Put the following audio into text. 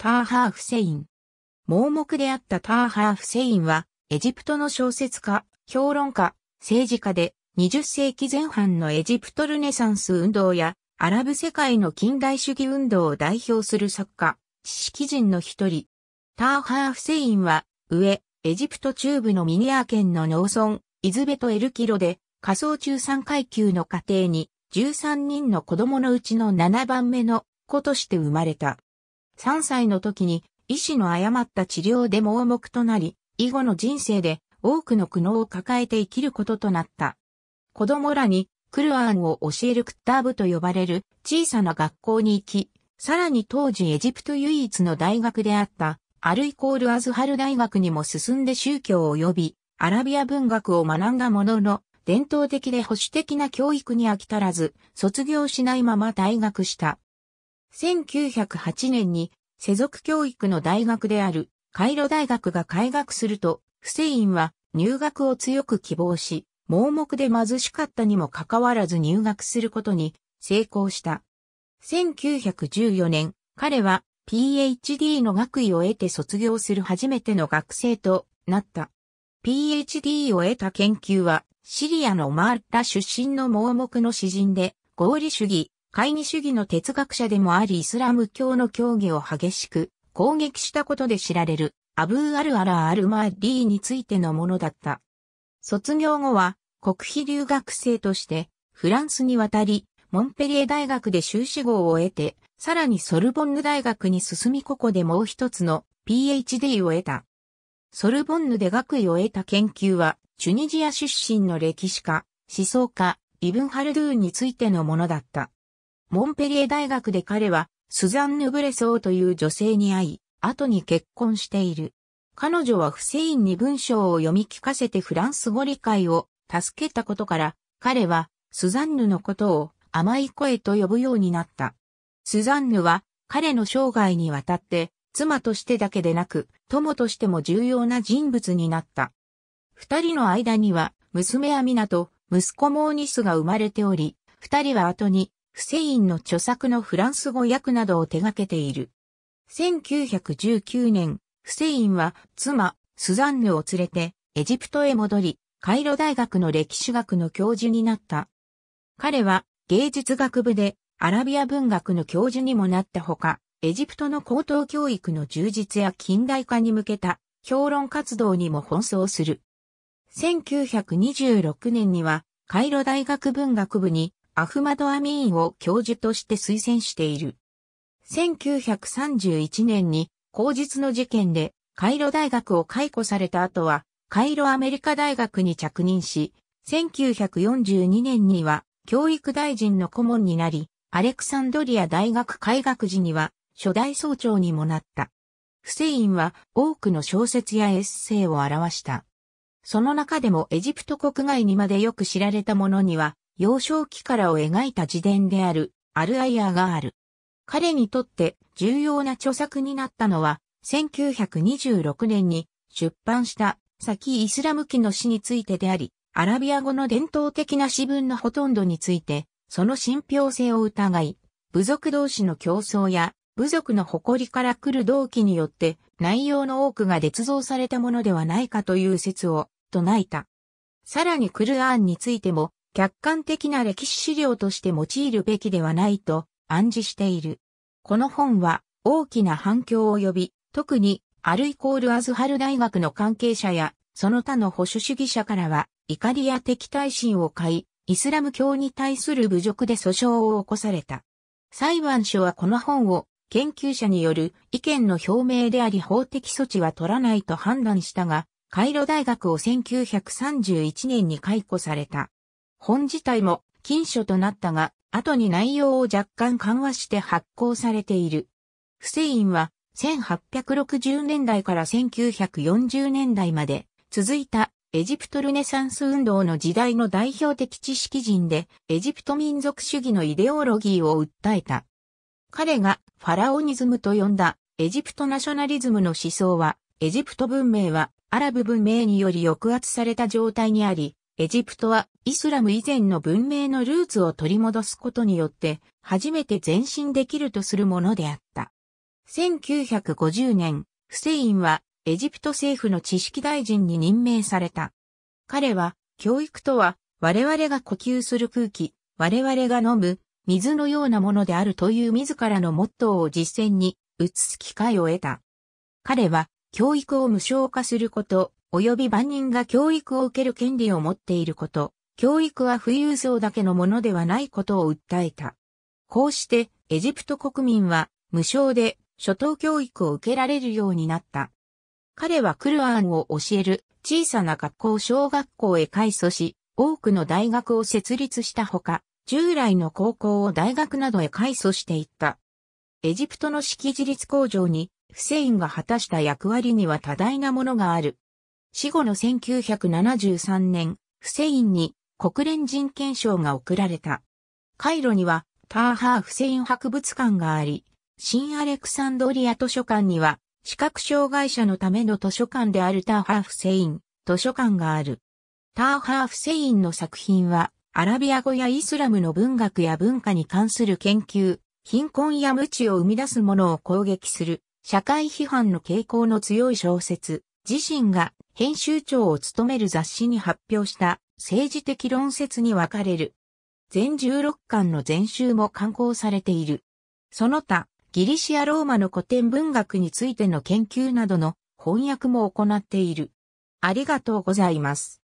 ターハー・フセイン。盲目であったターハー・フセインは、エジプトの小説家、評論家、政治家で、20世紀前半のエジプトルネサンス運動や、アラブ世界の近代主義運動を代表する作家、知識人の一人。ターハー・フセインは、上、エジプト中部のミニア県の農村、イズベト・エルキロで、仮想中産階級の家庭に、13人の子供のうちの7番目の子として生まれた。3歳の時に医師の誤った治療で盲目となり、以後の人生で多くの苦悩を抱えて生きることとなった。子供らにクルアンを教えるクッターブと呼ばれる小さな学校に行き、さらに当時エジプト唯一の大学であったアルイコールアズハル大学にも進んで宗教を及びアラビア文学を学んだものの、伝統的で保守的な教育に飽き足らず、卒業しないまま退学した。1908年に世俗教育の大学であるカイロ大学が開学すると、フセインは入学を強く希望し、盲目で貧しかったにもかかわらず入学することに成功した。1914年、彼は PhD の学位を得て卒業する初めての学生となった。PhD を得た研究は、シリアのマーラ出身の盲目の詩人で、合理主義、会議主義の哲学者でもありイスラム教の教義を激しく攻撃したことで知られるアブー・アル・アラ・アル・マーリーについてのものだった。卒業後は国費留学生としてフランスに渡り、モンペリエ大学で修士号を得て、さらにソルボンヌ大学に進みここでもう一つの PhD を得た。ソルボンヌで学位を得た研究は、チュニジア出身の歴史家、思想家、イブン・ハルドゥーについてのものだった。モンペリエ大学で彼は、スザンヌ・ブレソーという女性に会い、後に結婚している。彼女はフセインに文章を読み聞かせてフランス語理解を助けたことから、彼はスザンヌのことを甘い声と呼ぶようになった。スザンヌは彼の生涯にわたって妻としてだけでなく友としても重要な人物になった。二人の間には娘アミナと息子モーニスが生まれており、二人は後にフセインの著作のフランス語訳などを手掛けている。1919年、フセインは妻、スザンヌを連れてエジプトへ戻り、カイロ大学の歴史学の教授になった。彼は芸術学部でアラビア文学の教授にもなったほか、エジプトの高等教育の充実や近代化に向けた評論活動にも奔走する。1926年にはカイロ大学文学部にアフマド・アミーンを教授として推薦している。1931年に口実の事件でカイロ大学を解雇された後はカイロアメリカ大学に着任し、1942年には教育大臣の顧問になり、アレクサンドリア大学開学時には初代総長にもなった。フセインは多くの小説やエッセイを表した。その中でもエジプト国外にまでよく知られたものには、幼少期からを描いた自伝である、アルアイアがある。彼にとって重要な著作になったのは、1926年に出版した先イスラム期の詩についてであり、アラビア語の伝統的な詩文のほとんどについて、その信憑性を疑い、部族同士の競争や、部族の誇りから来る動機によって、内容の多くが捏造されたものではないかという説を唱えた。さらにクルアーンについても、客観的な歴史資料として用いるべきではないと暗示している。この本は大きな反響を呼び、特にアルイコールアズハル大学の関係者やその他の保守主義者からは怒りや敵対心を買い、イスラム教に対する侮辱で訴訟を起こされた。裁判所はこの本を研究者による意見の表明であり法的措置は取らないと判断したが、カイロ大学を1931年に解雇された。本自体も禁書となったが、後に内容を若干緩和して発行されている。フセインは1860年代から1940年代まで続いたエジプトルネサンス運動の時代の代表的知識人でエジプト民族主義のイデオロギーを訴えた。彼がファラオニズムと呼んだエジプトナショナリズムの思想はエジプト文明はアラブ文明により抑圧された状態にあり、エジプトはイスラム以前の文明のルーツを取り戻すことによって初めて前進できるとするものであった。1950年、フセインはエジプト政府の知識大臣に任命された。彼は教育とは我々が呼吸する空気、我々が飲む水のようなものであるという自らのモットーを実践に移す機会を得た。彼は教育を無償化すること、及び万人が教育を受ける権利を持っていること、教育は富裕層だけのものではないことを訴えた。こうしてエジプト国民は無償で初等教育を受けられるようになった。彼はクルアンを教える小さな学校小学校へ改祖し、多くの大学を設立したほか、従来の高校を大学などへ改祖していった。エジプトの識字率向上に、フセインが果たした役割には多大なものがある。死後の1973年、フセインに国連人権賞が贈られた。カイロにはターハー・フセイン博物館があり、新アレクサンドリア図書館には視覚障害者のための図書館であるターハー・フセイン図書館がある。ターハー・フセインの作品はアラビア語やイスラムの文学や文化に関する研究、貧困や無知を生み出すものを攻撃する社会批判の傾向の強い小説、自身が編集長を務める雑誌に発表した政治的論説に分かれる。全16巻の全集も刊行されている。その他、ギリシア・ローマの古典文学についての研究などの翻訳も行っている。ありがとうございます。